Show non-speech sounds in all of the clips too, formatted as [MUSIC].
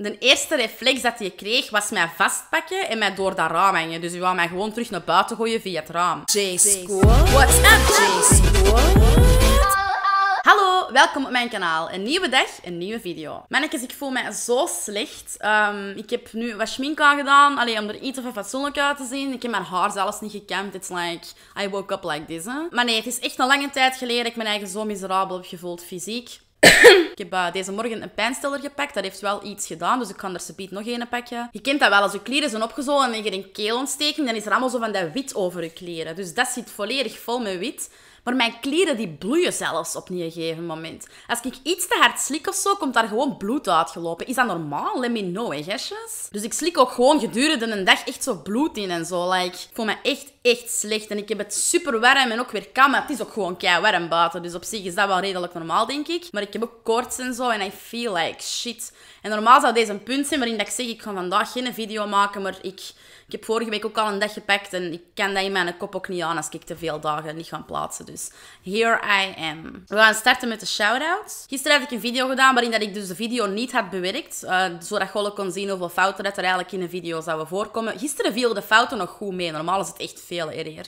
De eerste reflex dat hij kreeg was mij vastpakken en mij door dat raam hangen. Dus hij wou mij gewoon terug naar buiten gooien via het raam. J-School. What's up, J-School? Hallo, welkom op mijn kanaal. Een nieuwe dag, een nieuwe video. Mannetjes, ik voel mij zo slecht. Ehm, ik heb nu wat schmink aan gedaan, alleen om er iets of fatsoenlijk uit te zien. Ik heb mijn haar zelfs niet gekamd. It's like, I woke up like this. Hè? Maar nee, het is echt een lange tijd geleden dat ik mijn eigen zo miserabel heb gevoeld fysiek ik heb eh, deze morgen een pijnstiller gepakt. Dat heeft wel iets gedaan, dus ik kan er subiet nog een pakken. Je kent dat wel, als je kleren zijn opgezogen en je een keelontsteking, dan is er allemaal zo van dat wit over je kleren. Dus dat zit volledig vol met wit. Maar mijn kleren die bloeien zelfs op een gegeven moment. Als ik iets te hard slik of zo, komt daar gewoon bloed uitgelopen. Is dat normaal? Let me know, hè, gestjes? Dus ik slik ook gewoon gedurende een dag echt zo bloed in en zo. Like, ik voel me echt echt slecht. En ik heb het super warm en ook weer kam. Het is ook gewoon kei warm buiten. Dus op zich is dat wel redelijk normaal, denk ik. Maar ik heb ook koorts en zo. En I feel like shit. En normaal zou deze een punt zijn waarin dat ik zeg... Ik ga vandaag geen video maken, maar ik... Ik heb vorige week ook al een dag gepakt en ik kan dat in mijn kop ook niet aan als ik te veel dagen niet ga plaatsen. Dus here I am. We gaan starten met de shout-outs. Gisteren heb ik een video gedaan waarin dat ik dus de video niet had bewerkt. Uh, zodat Golle kon zien hoeveel fouten dat er eigenlijk in de video zouden voorkomen. Gisteren viel de fouten nog goed mee. Normaal is het echt veel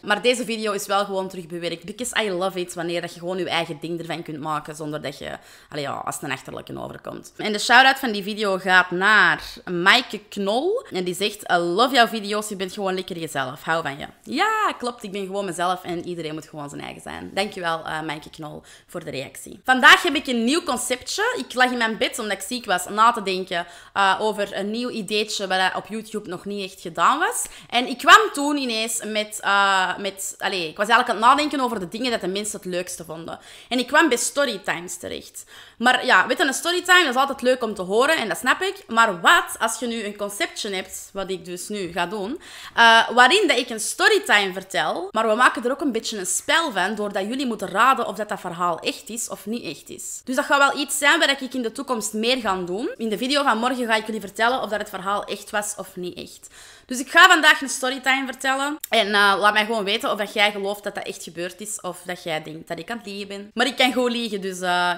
maar deze video is wel gewoon terugbewerkt. Because I love it wanneer dat je gewoon je eigen ding ervan kunt maken. Zonder dat je, allee, ja, als een achterlijke overkomt. En de shout-out van die video gaat naar Maike Knol. En die zegt, I love jouw video's. Je bent gewoon lekker jezelf. Hou van je. Ja, klopt. Ik ben gewoon mezelf en iedereen moet gewoon zijn eigen zijn. Dankjewel, uh, Maaike Knol, voor de reactie. Vandaag heb ik een nieuw conceptje. Ik lag in mijn bed omdat ik ziek was na te denken uh, over een nieuw ideetje wat op YouTube nog niet echt gedaan was. En ik kwam toen ineens met eh, met allez, ik was eigenlijk aan het nadenken over de dingen dat de mensen het leukste vonden. En ik kwam bij storytimes terecht. Maar ja, weet je, een storytime is altijd leuk om te horen en dat snap ik. Maar wat als je nu een conception hebt, wat ik dus nu ga doen, eh, waarin dat ik een storytime vertel, maar we maken er ook een beetje een spel van, doordat jullie moeten raden of dat, dat verhaal echt is of niet echt is. Dus dat gaat wel iets zijn waar ik in de toekomst meer ga doen. In de video van morgen ga ik jullie vertellen of dat het verhaal echt was of niet echt. Dus ik ga vandaag een storytime vertellen. En eh, laat mij gewoon weten of dat jij gelooft dat dat echt gebeurd is. Of dat jij denkt dat ik aan het liegen ben. Maar ik kan gewoon liegen, dus... Eh,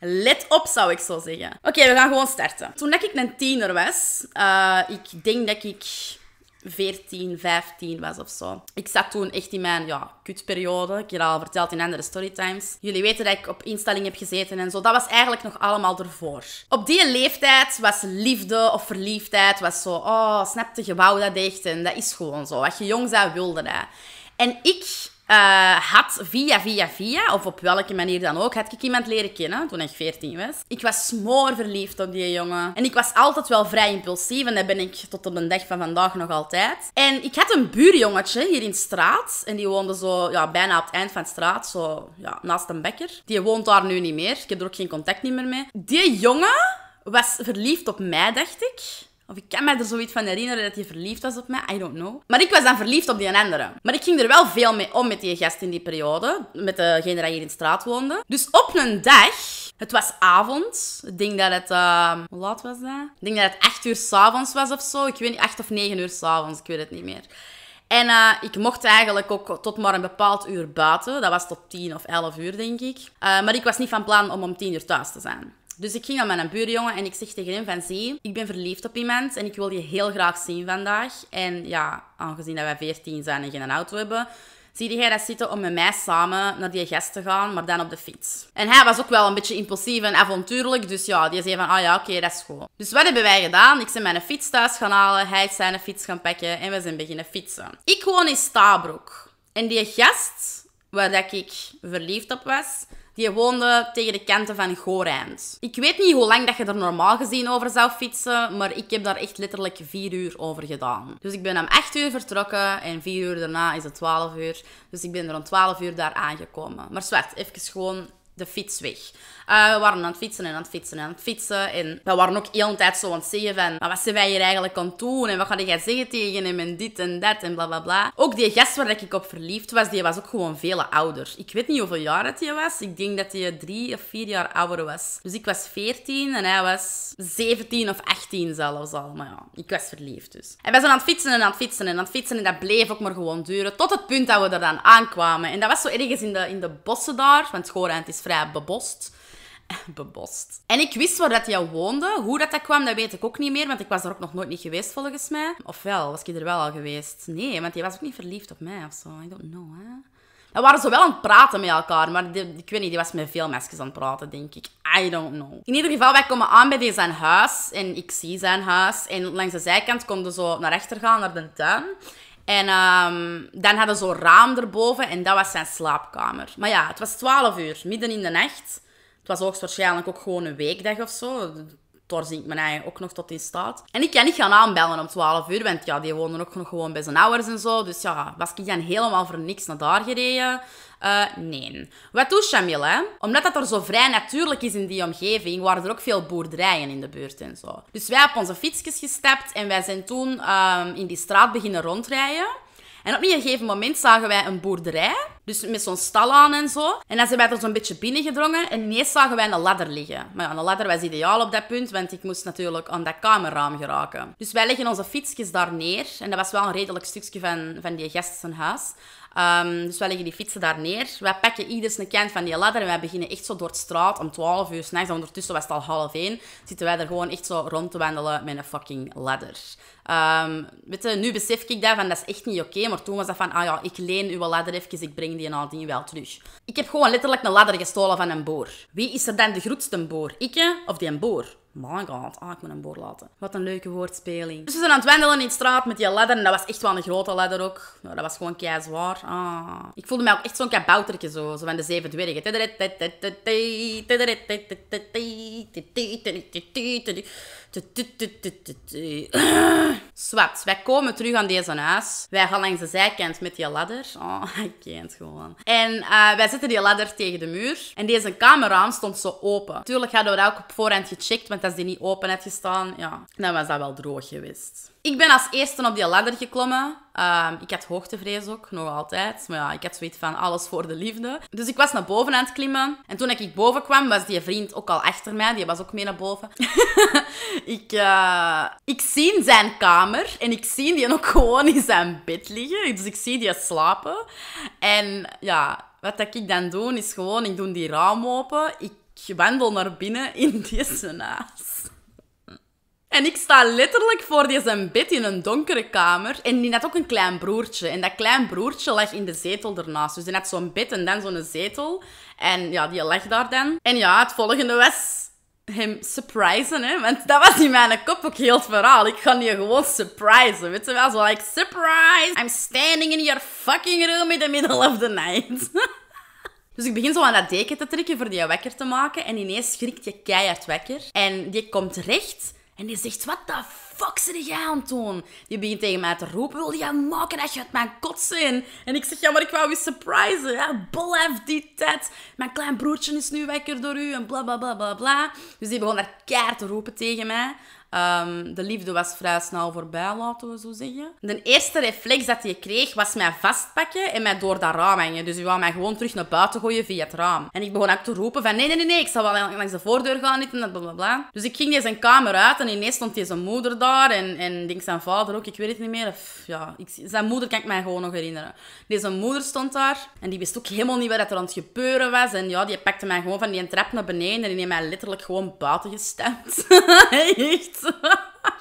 let op, zou ik zo zeggen. Oké, we gaan gewoon starten. Toen ik een tiener was, eh, ik denk dat ik 14, 15 was of zo. Ik zat toen echt in mijn ja, kutperiode. Ik heb dat al verteld in andere storytimes. Jullie weten dat ik op instelling heb gezeten en zo. Dat was eigenlijk nog allemaal ervoor. Op die leeftijd was liefde of verliefdheid was zo... Oh, snapte je, wou dat echt. En dat is gewoon zo. Wat je jong zou, wilde En ik eh, had via, via, via, of op welke manier dan ook, had ik iemand leren kennen toen ik 14 was. Ik was smoorverliefd op die jongen. En ik was altijd wel vrij impulsief en dat ben ik tot op de dag van vandaag nog altijd. En ik had een buurjongetje hier in de straat. En die woonde zo ja, bijna op het eind van de straat, zo ja, naast een bekker. Die woont daar nu niet meer. Ik heb er ook geen contact meer mee. Die jongen was verliefd op mij, dacht ik. Of ik kan me er zoiets van herinneren dat hij verliefd was op mij. I don't know. Maar ik was dan verliefd op die andere. Maar ik ging er wel veel mee om met die gast in die periode. Met degene die hier in de straat woonde. Dus op een dag... Het was avond. Ik denk dat het... Ehm, hoe laat was dat? Ik denk dat het 8 uur s'avonds was of zo. Ik weet niet, 8 of 9 uur s'avonds. Ik weet het niet meer. En eh, ik mocht eigenlijk ook tot maar een bepaald uur buiten. Dat was tot 10 of 11 uur, denk ik. Eh, maar ik was niet van plan om om 10 uur thuis te zijn. Dus ik ging aan mijn buurjongen en ik zeg tegen hem van... Zie, ik ben verliefd op iemand en ik wil je heel graag zien vandaag. En ja, aangezien dat wij 14 zijn en geen auto hebben... Zie die jij dat zitten om met mij samen naar die gast te gaan, maar dan op de fiets. En hij was ook wel een beetje impulsief en avontuurlijk. Dus ja, die zei van, ah ja, oké, dat is goed. Dus wat hebben wij gedaan? Ik ben mijn fiets thuis gaan halen, hij is zijn fiets gaan pakken en we zijn beginnen fietsen. Ik woon in Stabroek. En die gast, waar ik verliefd op was, die woonde tegen de kanten van Gorijns. Ik weet niet hoe lang dat je er normaal gezien over zou fietsen, maar ik heb daar echt letterlijk vier uur over gedaan. Dus ik ben om 8 uur vertrokken en vier uur daarna is het 12 uur. Dus ik ben er om 12 uur daar aangekomen. Maar zwart, even gewoon de fiets weg. Eh, we waren aan het fietsen en aan het fietsen en aan het fietsen. En we waren ook heel een tijd zo aan het zeggen van... Maar wat zijn wij hier eigenlijk aan het doen? En wat ga jij zeggen tegen hem? En dit en dat en bla bla bla. Ook die gast waar ik op verliefd was, die was ook gewoon veel ouder. Ik weet niet hoeveel jaar hij was. Ik denk dat hij drie of vier jaar ouder was. Dus ik was veertien en hij was zeventien of achttien zelfs al. Maar ja, ik was verliefd dus. En we zijn aan het fietsen en aan het fietsen en aan het fietsen. En dat bleef ook maar gewoon duren. Tot het punt dat we er dan aankwamen. En dat was zo ergens in de, in de bossen daar. Want Schorand is vrij bebost. [LAUGHS] bebost. En ik wist waar dat woonde. Hoe dat, dat kwam, dat weet ik ook niet meer, want ik was er ook nog nooit niet geweest volgens mij. Ofwel, was ik er wel al geweest? Nee, want hij was ook niet verliefd op mij of zo. I don't know, hè. We waren zo wel aan het praten met elkaar, maar ik weet niet, die was met veel meisjes aan het praten, denk ik. I don't know. In ieder geval, wij komen aan bij zijn huis en ik zie zijn huis. En langs de zijkant konden zo naar rechter gaan, naar de tuin. En um, dan hadden ze zo'n raam erboven en dat was zijn slaapkamer. Maar ja, het was 12 uur, midden in de nacht. Het was hoogstwaarschijnlijk ook gewoon een weekdag of zo daar zie ik mijn eigen ook nog tot in staat. En ik kan niet gaan aanbellen om 12 uur, want ja, die wonen ook nog gewoon bij zijn ouders en zo. Dus ja, was ik dan helemaal voor niks naar daar gereden? Eh, nee. Wat doet Shamil, hè? Omdat dat er zo vrij natuurlijk is in die omgeving, waren er ook veel boerderijen in de buurt en zo. Dus wij hebben onze fietsjes gestapt en wij zijn toen ehm, in die straat beginnen rondrijden. En op een gegeven moment zagen wij een boerderij dus met zo'n stal aan en zo. En dan zijn wij er zo'n beetje binnengedrongen. En ineens zagen wij een ladder liggen. Maar ja, een ladder was ideaal op dat punt, want ik moest natuurlijk aan dat kamerraam geraken. Dus wij leggen onze fietsjes daar neer. En dat was wel een redelijk stukje van, van die gast zijn huis. Ehm, dus wij leggen die fietsen daar neer. Wij pakken ieders een kant van die ladder en wij beginnen echt zo door de straat om 12 uur s'nachts. Ondertussen was het al half één Zitten wij er gewoon echt zo rond te wandelen met een fucking ladder. Um, weet je, nu besef ik dat, van, dat is echt niet oké. maar toen was dat van, ah ja, ik leen uw ladder even, ik breng ging die nadien wel terug. Ik heb gewoon letterlijk een ladder gestolen van een boer. Wie is er dan de grootste boer? Ik of die een boer? My god, ah, ik moet een boer laten. Wat een leuke woordspeling. Dus we zijn aan het wandelen in de straat met die ladder. En dat was echt wel een grote ladder ook. Nou, dat was gewoon kei zwaar. Ah. Ik voelde mij ook echt zo'n kaboutertje zo. Zo van de zeven dwergen. Swaps, [CLEARS THROAT] wij komen terug aan deze huis. Wij gaan langs de zijkant met die ladder. Oh, [LAUGHS] ik ken het gewoon. En eh, wij zetten die ladder tegen de muur. En deze camera stond zo open. Tuurlijk hadden we dat ook op voorhand gecheckt, want als die niet open had gestaan, ja, dan was dat wel droog geweest. Ik ben als eerste op die ladder geklommen. Ehm, ik had hoogtevrees ook, nog altijd. Maar ja, ik had zoiets van alles voor de liefde. Dus ik was naar boven aan het klimmen. En toen ik boven kwam, was die vriend ook al achter mij. Die was ook mee naar boven. [LAUGHS] ik, eh, ik zie zijn kamer. En ik zie die ook gewoon in zijn bed liggen. Dus ik zie die slapen. En ja, wat dat ik dan doe, is gewoon... Ik doe die raam open. Ik wandel naar binnen in deze naast. En ik sta letterlijk voor deze zijn bed in een donkere kamer. En die had ook een klein broertje. En dat klein broertje lag in de zetel ernaast. Dus die had zo'n bed en dan zo'n zetel. En ja, die lag daar dan. En ja, het volgende was hem surprisen, hè. Want dat was in mijn kop ook heel het verhaal. Ik ga die gewoon surprisen, weet je wel? Zo like, surprise! I'm standing in your fucking room in the middle of the night. [LAUGHS] Dus ik begin zo aan dat deken te trekken voor die wekker te maken. En ineens schrikt je keihard wekker. En die komt recht en die zegt, wat de fuck zit jij aan het doen? Die begint tegen mij te roepen, wil je maken dat je uit mijn kot zijn? En ik zeg, ja, maar ik wou je surprisen. Ja, blijf die tijd. Mijn klein broertje is nu wekker door u en bla, bla, bla, bla, bla. Dus die begon daar keihard te roepen tegen mij. Ehm, de liefde was vrij snel voorbij, laten we zo zeggen. De eerste reflex dat hij kreeg was mij vastpakken en mij door dat raam hangen. Dus hij wou mij gewoon terug naar buiten gooien via het raam. En ik begon ook te roepen van nee, nee, nee, nee ik zal wel langs de voordeur gaan, niet en dat, blablabla. Dus ik ging deze kamer uit en ineens stond deze zijn moeder daar en, en denk zijn vader ook, ik weet het niet meer. ja, ik, zijn moeder kan ik mij gewoon nog herinneren. Deze moeder stond daar en die wist ook helemaal niet wat er aan het gebeuren was. En ja, die pakte mij gewoon van die trap naar beneden en die heeft mij letterlijk gewoon buiten gestemd. [LAUGHS] Echt. [LAUGHS]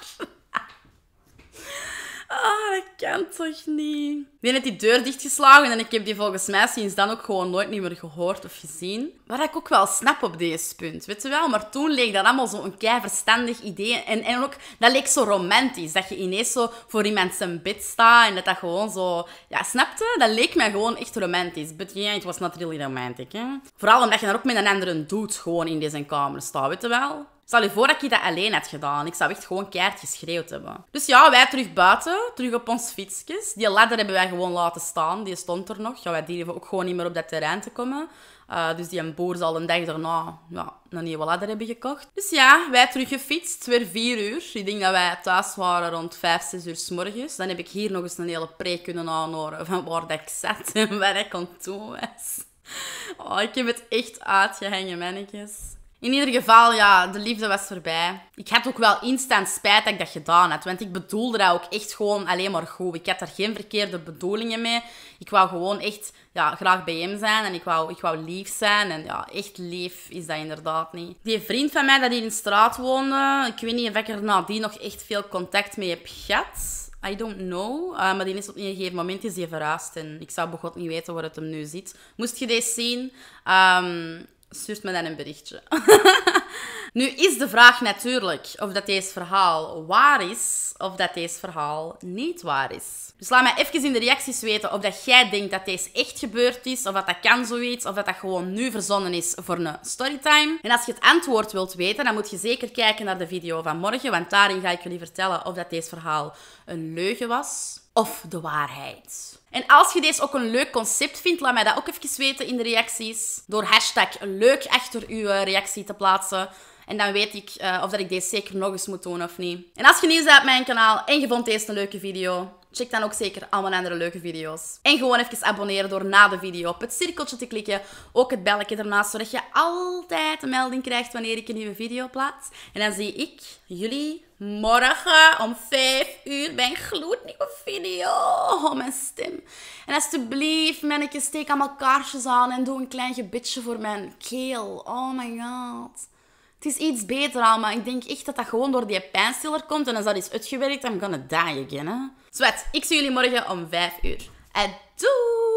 Ah, dat kan toch niet? Die heeft die deur dichtgeslagen en ik heb die volgens mij sinds dan ook gewoon nooit meer gehoord of gezien. Wat ik ook wel snap op deze punt, weet je wel? Maar toen leek dat allemaal zo'n kei verstandig idee. En, en ook, dat leek zo romantisch. Dat je ineens zo voor iemand zijn bed staat en dat dat gewoon zo... Ja, snapte? Dat leek mij gewoon echt romantisch. But yeah, it was not really romantic, hè? Vooral omdat je daar ook met een andere doet gewoon in deze kamer staat, weet je wel? Stel je voor dat je dat alleen had gedaan. Ik zou echt gewoon keihard geschreeuwd hebben. Dus ja, wij terug buiten, terug op ons fietsjes. Die ladder hebben wij gewoon laten staan. Die stond er nog. Ja, wij durven ook gewoon niet meer op dat terrein te komen. Eh, dus die boer zal een dag daarna ja, een nieuwe ladder hebben gekocht. Dus ja, wij teruggefietst, weer vier uur. Ik denk dat wij thuis waren rond vijf, zes uur s morgens. Dan heb ik hier nog eens een hele preek kunnen aanhoren van waar ik zat en [LAUGHS] waar ik aan toe was. Oh, ik heb het echt uitgehangen, mannetjes. In ieder geval, ja, de liefde was voorbij. Ik had ook wel instant spijt dat ik dat gedaan had. Want ik bedoelde dat ook echt gewoon alleen maar goed. Ik had daar geen verkeerde bedoelingen mee. Ik wou gewoon echt ja, graag bij hem zijn. En ik wou, ik wou lief zijn. En ja, echt lief is dat inderdaad niet. Die vriend van mij dat in de straat woonde... Ik weet niet of ik er die nog echt veel contact mee heb gehad. I don't know. Eh, maar die is op een gegeven moment is die verhuisd. En ik zou begot niet weten waar het hem nu zit. Moest je deze zien? Um, stuurt me dan een berichtje. [LAUGHS] nu is de vraag natuurlijk of dat deze verhaal waar is of dat deze verhaal niet waar is. Dus laat mij even in de reacties weten of dat jij denkt dat deze echt gebeurd is, of dat dat kan zoiets, of dat dat gewoon nu verzonnen is voor een storytime. En als je het antwoord wilt weten, dan moet je zeker kijken naar de video van morgen, want daarin ga ik jullie vertellen of dat deze verhaal een leugen was of de waarheid. En als je deze ook een leuk concept vindt, laat mij dat ook even weten in de reacties. Door hashtag leuk achter uw eh, reactie te plaatsen. En dan weet ik eh, of dat ik deze zeker nog eens moet doen of niet. En als je nieuw bent op mijn kanaal en je vond deze een leuke video, Check dan ook zeker allemaal andere leuke video's. En gewoon even abonneren door na de video op het cirkeltje te klikken. Ook het belletje ernaast, zodat je altijd een melding krijgt wanneer ik een nieuwe video plaats. En dan zie ik jullie morgen om 5 uur bij een gloednieuwe video. Oh, mijn stem. En alsjeblieft, mannetje, steek allemaal kaarsjes aan en doe een klein gebitje voor mijn keel. Oh my god. Het is iets beter al, maar ik denk echt dat dat gewoon door die pijnstiller komt. En als dat is uitgewerkt, dan gaan het die again, ik zie jullie morgen om 5 uur. En doei!